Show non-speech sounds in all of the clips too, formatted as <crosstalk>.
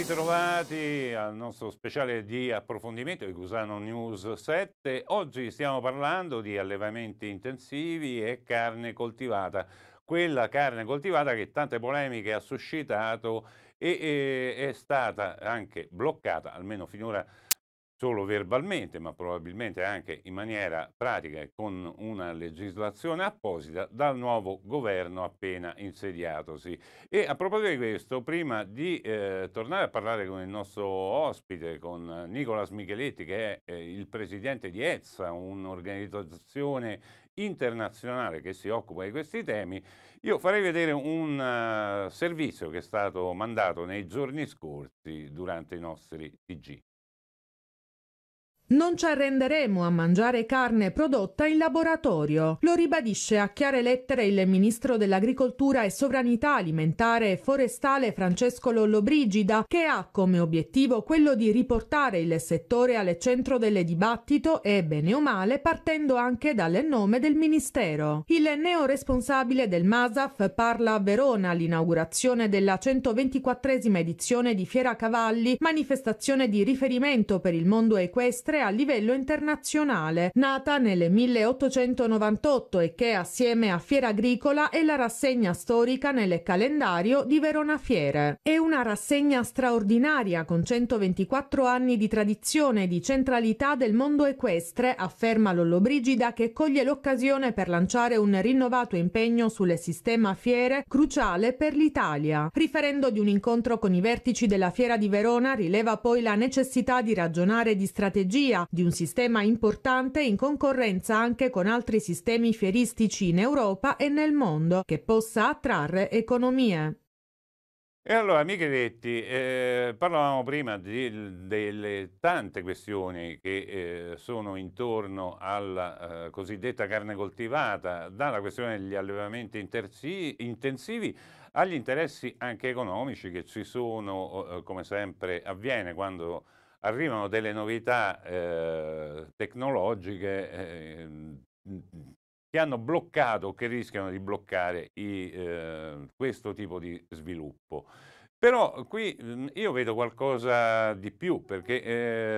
ritrovati al nostro speciale di approfondimento di Cusano News 7. Oggi stiamo parlando di allevamenti intensivi e carne coltivata. Quella carne coltivata che tante polemiche ha suscitato e, e è stata anche bloccata, almeno finora solo verbalmente, ma probabilmente anche in maniera pratica e con una legislazione apposita dal nuovo governo appena insediatosi. E a proposito di questo, prima di eh, tornare a parlare con il nostro ospite, con Nicolas Micheletti, che è eh, il presidente di EZSA, un'organizzazione internazionale che si occupa di questi temi, io farei vedere un uh, servizio che è stato mandato nei giorni scorsi durante i nostri TG. Non ci arrenderemo a mangiare carne prodotta in laboratorio, lo ribadisce a chiare lettere il ministro dell'Agricoltura e Sovranità Alimentare e Forestale Francesco Lollobrigida, che ha come obiettivo quello di riportare il settore al centro del dibattito e, bene o male, partendo anche dal nome del ministero. Il neo responsabile del MASAF parla a Verona all'inaugurazione della 124esima edizione di Fiera Cavalli, manifestazione di riferimento per il mondo equestre a livello internazionale, nata nel 1898 e che assieme a Fiera Agricola è la rassegna storica nel calendario di Verona Fiere. È una rassegna straordinaria con 124 anni di tradizione e di centralità del mondo equestre, afferma Lollobrigida che coglie l'occasione per lanciare un rinnovato impegno sul sistema fiere cruciale per l'Italia. Riferendo di un incontro con i vertici della Fiera di Verona, rileva poi la necessità di ragionare di strategie garanzia di un sistema importante in concorrenza anche con altri sistemi fieristici in Europa e nel mondo che possa attrarre economie. E allora, Micheletti, eh, parlavamo prima di, delle tante questioni che eh, sono intorno alla eh, cosiddetta carne coltivata, dalla questione degli allevamenti intensivi agli interessi anche economici che ci sono, eh, come sempre avviene quando arrivano delle novità eh, tecnologiche eh, mm, che hanno bloccato o che rischiano di bloccare i, eh, questo tipo di sviluppo. Però qui mm, io vedo qualcosa di più perché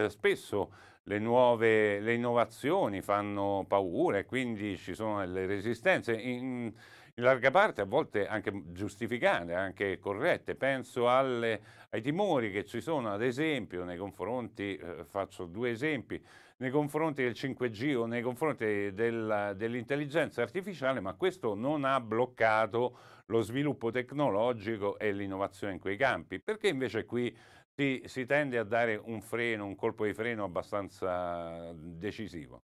eh, spesso le nuove le innovazioni fanno paura e quindi ci sono delle resistenze. In, in larga parte a volte anche giustificate, anche corrette. Penso alle, ai timori che ci sono, ad esempio, nei confronti, eh, faccio due esempi, nei confronti del 5G o nei confronti del, dell'intelligenza artificiale, ma questo non ha bloccato lo sviluppo tecnologico e l'innovazione in quei campi. Perché invece qui si, si tende a dare un freno, un colpo di freno abbastanza decisivo?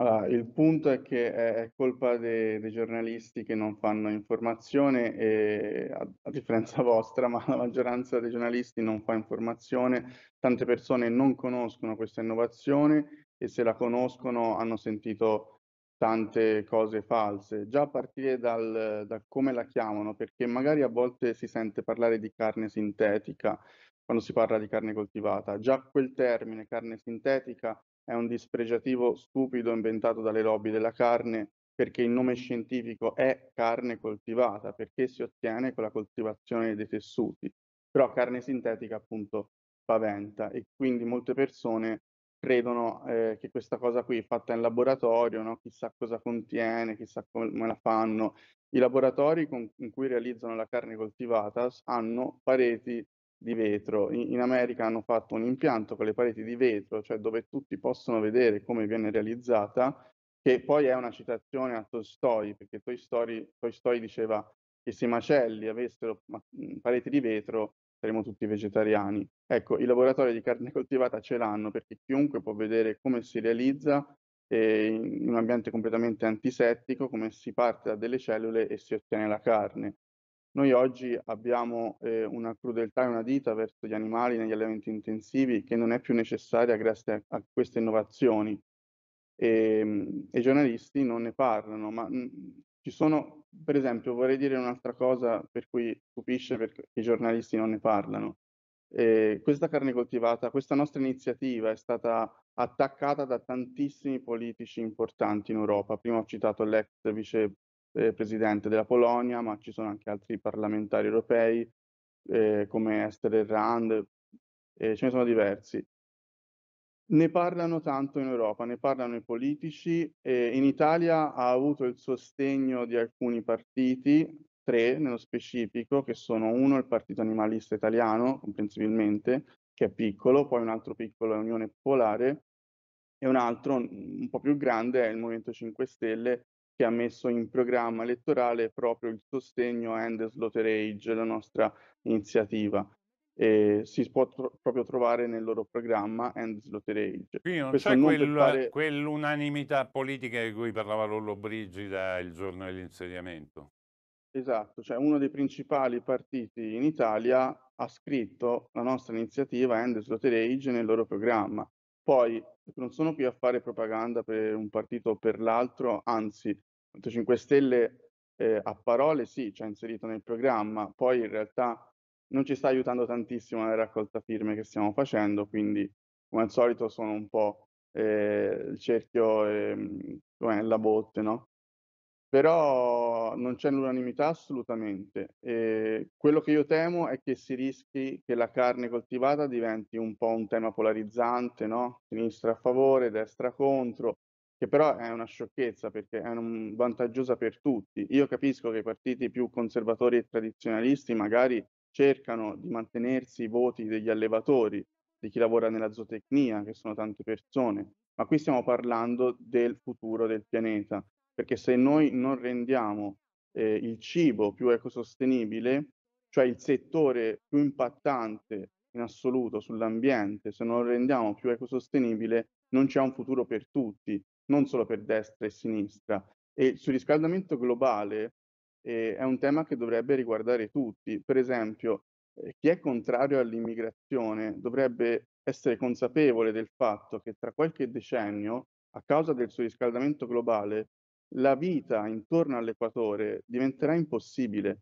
Allora, il punto è che è colpa de dei giornalisti che non fanno informazione e a a differenza <laughs> vostra, ma la maggioranza dei giornalisti non fa informazione. Tante persone non conoscono questa innovazione e se la conoscono hanno sentito tante cose false. Già a partire dal da come la chiamano, perché magari a volte si sente parlare di carne sintetica, quando si parla di carne coltivata. Già quel termine, carne sintetica, è un dispregiativo stupido inventato dalle lobby della carne perché il nome scientifico è carne coltivata, perché si ottiene con la coltivazione dei tessuti, però carne sintetica appunto paventa e quindi molte persone credono eh, che questa cosa qui fatta in laboratorio, no? chissà cosa contiene, chissà come la fanno. I laboratori con, in cui realizzano la carne coltivata hanno pareti di vetro. In, in, America hanno fatto un impianto con le pareti di vetro, cioè dove tutti possono vedere come viene realizzata, che poi è una citazione a Tolstoi, perché Tolstoi, Tolstoi diceva che se i macelli avessero pareti di vetro saremmo tutti vegetariani. Ecco, i laboratori di carne <laughs> coltivata ce l'hanno perché chiunque può vedere come si realizza eh, in un ambiente completamente antisettico, come si parte da delle cellule e si ottiene la carne. Noi oggi abbiamo eh, una crudeltà e una dita verso gli animali negli allevamenti intensivi che non è più necessaria grazie a, a queste innovazioni ehm, e, i giornalisti non ne parlano, ma mh, mm, ci sono, per esempio, vorrei dire un'altra cosa per cui stupisce perché i giornalisti non ne parlano. Eh, questa carne coltivata, questa nostra iniziativa è stata attaccata da tantissimi politici importanti in Europa. Prima ho citato l'ex vice eh, presidente della Polonia, ma ci sono anche altri parlamentari europei eh, come Esther Errand, eh, ce ne sono diversi. Ne parlano tanto in Europa, ne parlano i politici. in Italia ha avuto il sostegno di alcuni partiti, tre nello specifico, che sono uno il Partito Animalista Italiano, comprensibilmente, che è piccolo, poi un altro piccolo è Unione Popolare, e un altro un po' più grande è il Movimento 5 Stelle che ha messo in programma elettorale proprio il sostegno a End Slaughter Age, la nostra iniziativa. E si può tro- proprio trovare nel loro programma End Slaughter Quindi non Questo c'è non quel, fare... quell'unanimità politica di cui parlava Lollo Brigida il giorno dell'insediamento. Esatto, cioè uno dei principali partiti in Italia ha scritto la nostra iniziativa End Slaughter Age nel loro programma. Poi non sono qui a fare propaganda per un partito o per l'altro, anzi Movimento 5 Stelle eh, a parole sì, ci ha inserito nel programma, poi in realtà non ci sta aiutando tantissimo nella raccolta firme che stiamo facendo, quindi come al solito sono un po' eh, il cerchio, eh, la botte, no? Però non c'è l'unanimità assolutamente. E quello che io temo è che si rischi che la carne coltivata diventi un po' un tema polarizzante, no? Sinistra a favore, destra contro, che però è una sciocchezza perché è un- vantaggiosa per tutti. Io capisco che i partiti più conservatori e tradizionalisti magari cercano di mantenersi i voti degli allevatori, di chi lavora nella zootecnia, che sono tante persone, ma qui stiamo parlando del futuro del pianeta, perché se noi non rendiamo eh, il cibo più ecosostenibile, cioè il settore più impattante in assoluto sull'ambiente, se non lo rendiamo più ecosostenibile, non c'è un futuro per tutti non solo per destra e sinistra. E il surriscaldamento globale eh, è un tema che dovrebbe riguardare tutti. Per esempio, eh, chi è contrario all'immigrazione dovrebbe essere consapevole del fatto che tra qualche decennio, a causa del surriscaldamento globale, la vita intorno all'equatore diventerà impossibile.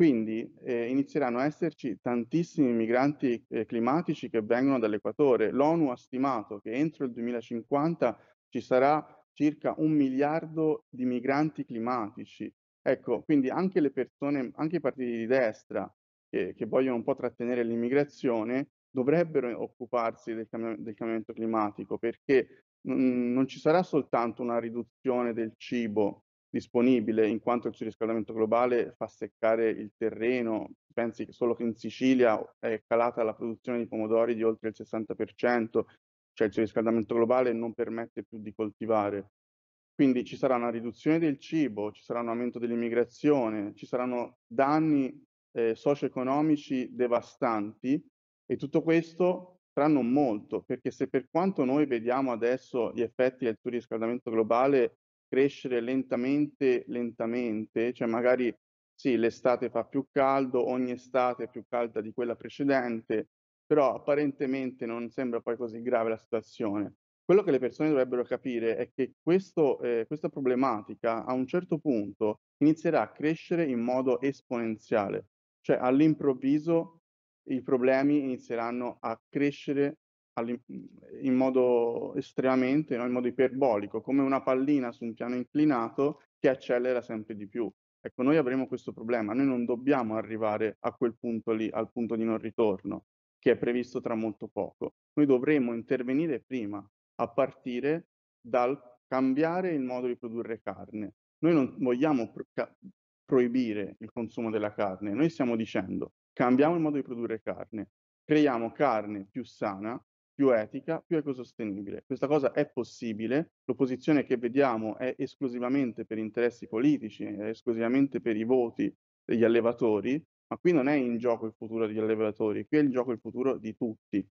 Quindi eh, inizieranno a esserci tantissimi migranti eh, climatici che vengono dall'equatore. L'ONU ha stimato che entro il 2050 ci sarà circa un miliardo di migranti climatici. Ecco, quindi anche le persone, anche i partiti di destra che, che vogliono un po' trattenere l'immigrazione, dovrebbero occuparsi del, cambiamento, del cambiamento climatico perché mh, non ci sarà soltanto una riduzione del cibo disponibile in quanto il surriscaldamento globale fa seccare il terreno, pensi che solo in Sicilia è calata la produzione di pomodori di oltre il 60%, cioè il riscaldamento globale non permette più di coltivare. Quindi ci sarà una riduzione del cibo, ci sarà un aumento dell'immigrazione, ci saranno danni eh, socio-economici devastanti e tutto questo tra non molto, perché se per quanto noi vediamo adesso gli effetti del riscaldamento globale crescere lentamente, lentamente, cioè magari sì, l'estate fa più caldo, ogni estate è più calda di quella precedente, però apparentemente non sembra poi così grave la situazione. Quello che le persone dovrebbero capire è che questo, eh, questa problematica a un certo punto inizierà a crescere in modo esponenziale, cioè all'improvviso i problemi inizieranno a crescere in modo estremamente, no? in modo iperbolico, come una pallina su un piano inclinato che accelera sempre di più. Ecco, noi avremo questo problema, noi non dobbiamo arrivare a quel punto lì, al punto di non ritorno che è previsto tra molto poco. Noi dovremmo intervenire prima, a partire dal cambiare il modo di produrre carne. Noi non vogliamo pro proibire il consumo della carne, noi stiamo dicendo cambiamo il modo di produrre carne, creiamo carne più sana, più etica, più ecosostenibile. Questa cosa è possibile, l'opposizione che vediamo è esclusivamente per interessi politici, è esclusivamente per i voti degli allevatori ma qui non è in gioco il futuro degli allevatori, qui è in gioco il futuro di tutti.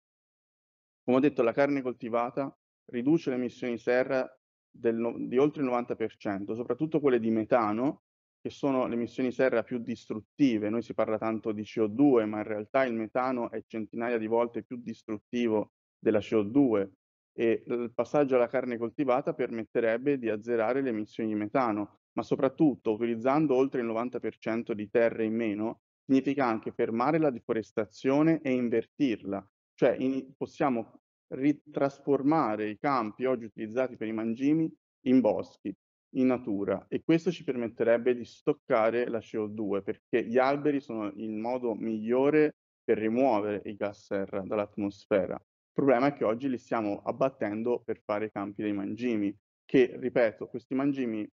Come ho detto, la carne coltivata riduce le emissioni serra del, di oltre il 90%, soprattutto quelle di metano, che sono le emissioni serra più distruttive. Noi si parla tanto di CO2, ma in realtà il metano è centinaia di volte più distruttivo della CO2 e il passaggio alla carne coltivata permetterebbe di azzerare le emissioni di metano, ma soprattutto utilizzando oltre il 90% di terre in meno significa anche fermare la deforestazione e invertirla, cioè in, possiamo ritrasformare i campi oggi utilizzati per i mangimi in boschi, in natura e questo ci permetterebbe di stoccare la CO2 perché gli alberi sono il modo migliore per rimuovere i gas serra dall'atmosfera. Il problema è che oggi li stiamo abbattendo per fare i campi dei mangimi, che ripeto, questi mangimi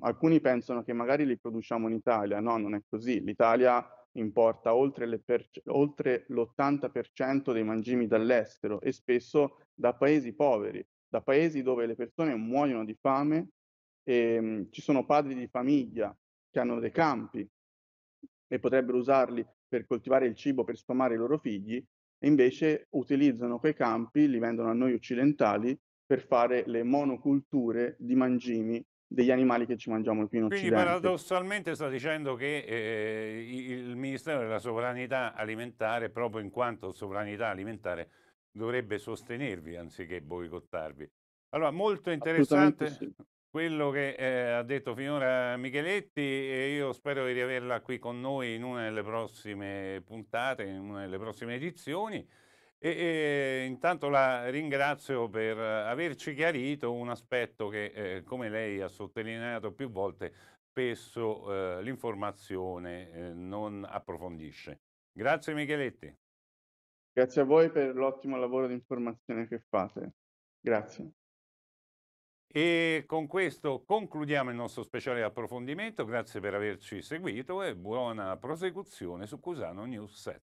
alcuni pensano che magari li produciamo in Italia, no, non è così. L'Italia importa oltre, l'80% dei mangimi dall'estero e spesso da paesi poveri, da paesi dove le persone muoiono di fame, e, ehm, mh, ci sono padri di famiglia che hanno dei campi e potrebbero usarli per coltivare il cibo per sfamare i loro figli, e invece utilizzano quei campi, li vendono a noi occidentali, per fare le monoculture di mangimi degli animali che ci mangiamo qui in Quindi Occidente. Quindi paradossalmente sta dicendo che eh, il Ministero della Sovranità Alimentare, proprio in quanto sovranità alimentare, dovrebbe sostenervi anziché boicottarvi. Allora, molto interessante sì. quello che eh, ha detto finora Micheletti e io spero di riaverla qui con noi in una delle prossime puntate, in una delle prossime edizioni. E, e, intanto la ringrazio per eh, averci chiarito un aspetto che, eh, come lei ha sottolineato più volte, spesso eh, l'informazione eh, non approfondisce. Grazie Micheletti. Grazie a voi per l'ottimo lavoro di informazione che fate. Grazie. E con questo concludiamo il nostro speciale approfondimento. Grazie per averci seguito e buona prosecuzione su Cusano News 7.